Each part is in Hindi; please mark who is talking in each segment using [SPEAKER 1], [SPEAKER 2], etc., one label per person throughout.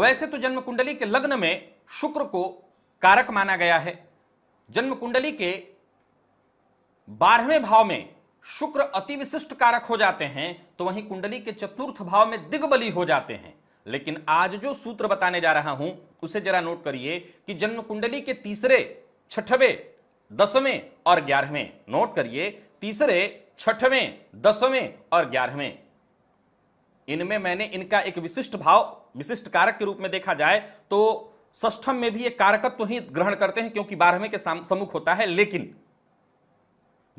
[SPEAKER 1] वैसे तो जन्म कुंडली के लग्न में शुक्र को कारक माना गया है जन्म कुंडली के बारहवें भाव में शुक्र अति विशिष्ट कारक हो जाते हैं तो वहीं कुंडली के चतुर्थ भाव में दिग्बली हो जाते हैं लेकिन आज जो सूत्र बताने जा रहा हूं उसे जरा नोट करिए कि जन्म कुंडली के तीसरे छठवें दसवें और ग्यारहवें नोट करिए तीसरे छठवें दसवें और ग्यारहवें इनमें मैंने इनका एक विशिष्ट भाव विशिष्ट कारक के रूप में देखा जाए तो ष्ठम में भी ये कारकत्व तो ही ग्रहण करते हैं क्योंकि बारहवें के सम्मुख होता है लेकिन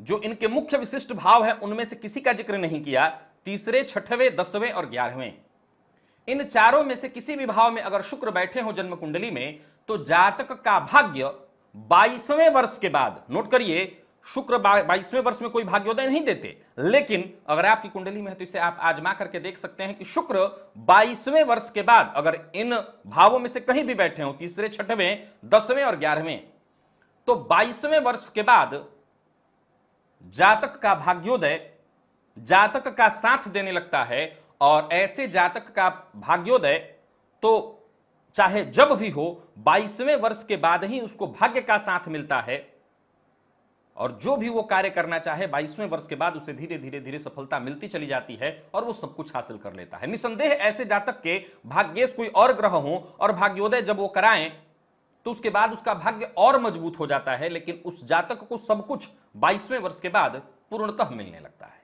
[SPEAKER 1] जो इनके मुख्य विशिष्ट भाव है उनमें से किसी का जिक्र नहीं किया तीसरे छठवें दसवें और ग्यारहवें इन चारों में से किसी भी भाव में अगर शुक्र बैठे हो जन्म कुंडली में तो जातक का भाग्य बाईसवें वर्ष के बाद नोट करिए शुक्र बाईसवें वर्ष में कोई भाग्योदय नहीं देते लेकिन अगर आपकी कुंडली में है तो इसे आप आजमा करके देख सकते हैं कि शुक्र बाईसवें वर्ष के बाद अगर इन भावों में से कहीं भी बैठे हो तीसरे छठवें दसवें और ग्यारहवें तो बाईसवें वर्ष के बाद जातक का भाग्योदय जातक का साथ देने लगता है और ऐसे जातक का भाग्योदय तो चाहे जब भी हो बाईसवें वर्ष के बाद ही उसको भाग्य का साथ मिलता है और जो भी वो कार्य करना चाहे बाईसवें वर्ष के बाद उसे धीरे धीरे धीरे सफलता मिलती चली जाती है और वो सब कुछ हासिल कर लेता है निसंदेह ऐसे जातक के भाग्येश कोई और ग्रह हो और भाग्योदय जब वो कराएं तो उसके बाद उसका भाग्य और मजबूत हो जाता है लेकिन उस जातक को सब कुछ बाईसवें वर्ष के बाद पूर्णतः मिलने लगता है